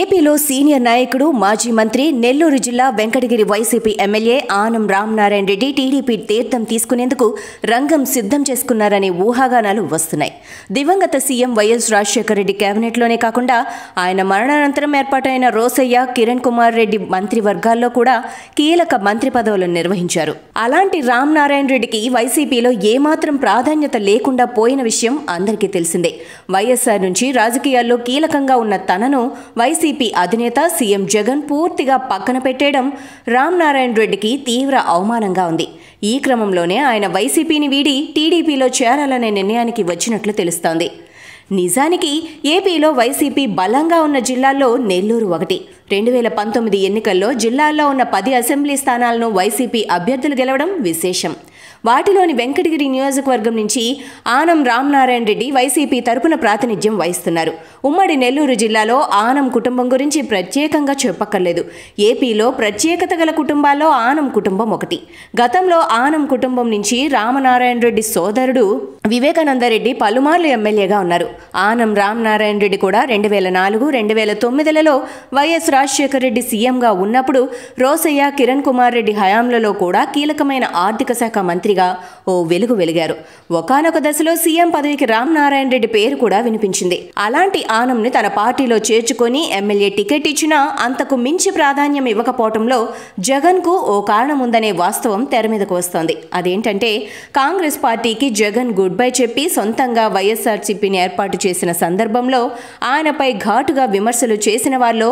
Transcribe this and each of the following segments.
ఏపీలో సీనియర్ నాయకుడు మాజీ మంత్రి నెల్లూరు జిల్లా వెంకటగిరి వైసీపీ ఎమ్మెల్యే ఆనం రామనారాయణ రెడ్డి టీడీపీ తీర్థం తీసుకునేందుకు రంగం సిద్ధం చేసుకున్నారనే ఊహాగానాలు వస్తున్నాయి దివంగత సీఎం వైఎస్ రాజశేఖర రెడ్డి కేబినెట్లోనే కాకుండా ఆయన మరణానంతరం ఏర్పాటైన రోసయ్య కిరణ్ కుమార్ రెడ్డి మంత్రివర్గాల్లో కూడా కీలక మంత్రి పదవులు నిర్వహించారు అలాంటి రామనారాయణ రెడ్డికి వైసీపీలో ఏమాత్రం ప్రాధాన్యత లేకుండా పోయిన విషయం అందరికీ తెలిసిందే వైఎస్ఆర్ నుంచి రాజకీయాల్లో కీలకంగా ఉన్న తనను వైసీపీ వైసీపీ అధినేత సీఎం జగన్ పూర్తిగా పక్కన పెట్టేయడం రామ్నారాయణ రెడ్డికి తీవ్ర అవమానంగా ఉంది ఈ క్రమంలోనే ఆయన వైసీపీని వీడి టీడీపీలో చేరాలనే నిర్ణయానికి వచ్చినట్లు తెలుస్తోంది నిజానికి ఏపీలో వైసీపీ బలంగా ఉన్న జిల్లాల్లో నెల్లూరు ఒకటి రెండు వేల పంతొమ్మిది ఎన్నికల్లో జిల్లాల్లో ఉన్న పది అసెంబ్లీ స్థానాలను వైసీపీ అభ్యర్థులు గెలవడం విశేషం వాటిలోని వెంకటగిరి నియోజకవర్గం నుంచి ఆనం రామ్నారాయణ రెడ్డి వైసీపీ తరపున ప్రాతినిధ్యం వహిస్తున్నారు ఉమ్మడి నెల్లూరు జిల్లాలో ఆనం కుటుంబం గురించి ప్రత్యేకంగా చెప్పక్కర్లేదు ఏపీలో ప్రత్యేకత గల కుటుంబాల్లో ఆనం కుటుంబం ఒకటి గతంలో ఆనం కుటుంబం నుంచి రామనారాయణ రెడ్డి సోదరుడు వివేకానందరెడ్డి పలుమార్లు ఎమ్మెల్యేగా ఉన్నారు ఆనం రామనారాయణ రెడ్డి కూడా రెండు వేల నాలుగు రెండు వేల తొమ్మిదిలలో వైఎస్ రాజశేఖర రెడ్డి సీఎంగా ఉన్నప్పుడు రోసయ్య కిరణ్ కుమార్ రెడ్డి హయాంలలో కూడా కీలకమైన ఆర్థిక శాఖ మంత్రి మంత్రిగా ఓ వెలుగు వెలిగారు ఒకనొక దశలో సీఎం పదవికి నారాయణ రెడ్డి పేరు కూడా వినిపించింది అలాంటి ఆనంని తన పార్టీలో చేర్చుకొని ఎమ్మెల్యే టికెట్ ఇచ్చినా అంతకు మించి ప్రాధాన్యం ఇవ్వకపోవటంలో జగన్ కు ఓ కారణం ఉందనే వాస్తవం తెర మీదకు వస్తోంది అదేంటంటే కాంగ్రెస్ పార్టీకి జగన్ గుడ్ బై చెప్పి సొంతంగా వైఎస్ఆర్సీపీని ఏర్పాటు చేసిన సందర్భంలో ఆయనపై ఘాటుగా విమర్శలు చేసిన వారిలో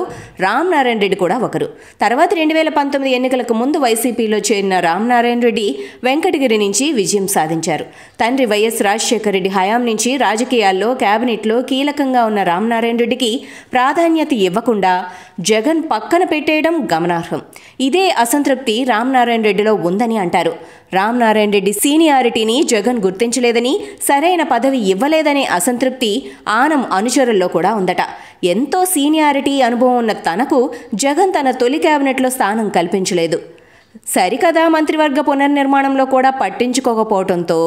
నారాయణ రెడ్డి కూడా ఒకరు తర్వాత రెండు వేల పంతొమ్మిది ఎన్నికలకు ముందు వైసీపీలో చేరిన నారాయణ రెడ్డి వెంకటగిరి మంత్రి నుంచి విజయం సాధించారు తండ్రి వైఎస్ రాజశేఖర రెడ్డి హయాం నుంచి రాజకీయాల్లో కేబినెట్లో కీలకంగా ఉన్న రామనారాయణ రెడ్డికి ప్రాధాన్యత ఇవ్వకుండా జగన్ పక్కన పెట్టేయడం గమనార్హం ఇదే అసంతృప్తి రామనారాయణ రెడ్డిలో ఉందని అంటారు రామనారాయణ రెడ్డి సీనియారిటీని జగన్ గుర్తించలేదని సరైన పదవి ఇవ్వలేదనే అసంతృప్తి ఆనం అనుచరుల్లో కూడా ఉందట ఎంతో సీనియారిటీ అనుభవం ఉన్న తనకు జగన్ తన తొలి కేబినెట్లో స్థానం కల్పించలేదు సరికదా మంత్రివర్గ పునర్నిర్మాణంలో కూడా పట్టించుకోకపోవడంతో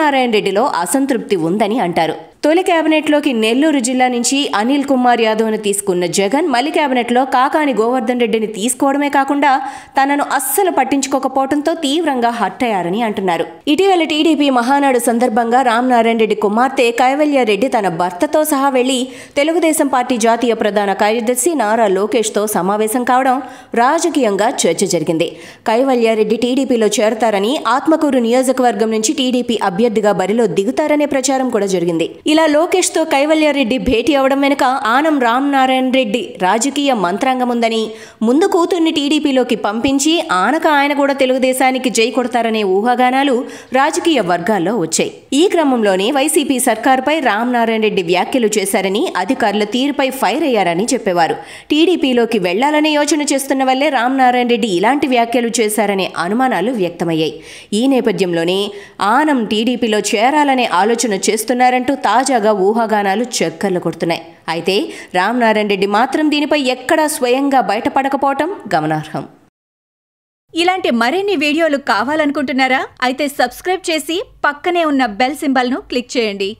నారాయణ రెడ్డిలో అసంతృప్తి ఉందని అంటారు తొలి క్యాబినెట్లోకి నెల్లూరు జిల్లా నుంచి అనిల్ కుమార్ యాదవ్ను తీసుకున్న జగన్ మలి క్యాబినెట్లో కాకాని గోవర్ధన్ రెడ్డిని తీసుకోవడమే కాకుండా తనను అస్సలు పట్టించుకోకపోవడంతో తీవ్రంగా హర్ట్ అయ్యారని అంటున్నారు ఇటీవల టీడీపీ మహానాడు సందర్భంగా నారాయణ రెడ్డి కుమార్తె కైవల్యారెడ్డి తన భర్తతో సహా వెళ్లి తెలుగుదేశం పార్టీ జాతీయ ప్రధాన కార్యదర్శి నారా లోకేష్తో సమావేశం కావడం రాజకీయంగా చర్చ జరిగింది కైవల్యారెడ్డి టీడీపీలో చేరతారని ఆత్మకూరు నియోజకవర్గం నుంచి టీడీపీ అభ్యర్థిగా బరిలో దిగుతారనే ప్రచారం కూడా జరిగింది ఇలా లోకేష్తో కైవల్యారెడ్డి భేటీ అవడం వెనుక ఆనం రామ్నారాయణ రెడ్డి రాజకీయ మంత్రాంగం ఉందని ముందు కూతుర్ని టీడీపీలోకి పంపించి ఆనక ఆయన కూడా తెలుగుదేశానికి జై కొడతారనే ఊహాగానాలు రాజకీయ వర్గాల్లో వచ్చాయి ఈ క్రమంలోనే వైసీపీ సర్కార్పై రామ్నారాయణ రెడ్డి వ్యాఖ్యలు చేశారని అధికారుల తీరుపై ఫైర్ అయ్యారని చెప్పేవారు టీడీపీలోకి వెళ్లాలనే యోచన చేస్తున్న వల్లే నారాయణ రెడ్డి ఇలాంటి వ్యాఖ్యలు చేశారనే అనుమానాలు వ్యక్తమయ్యాయి ఈ నేపథ్యంలోనే ఆనం టీడీపీలో చేరాలనే ఆలోచన చేస్తున్నారంటూ తాజాగా ఊహాగానాలు చక్కర్లు కొడుతున్నాయి అయితే రామనారాయణ రెడ్డి మాత్రం దీనిపై ఎక్కడా స్వయంగా బయటపడకపోవటం గమనార్హం ఇలాంటి మరిన్ని వీడియోలు కావాలనుకుంటున్నారా అయితే సబ్స్క్రైబ్ చేసి పక్కనే ఉన్న బెల్ సింబల్ను క్లిక్ చేయండి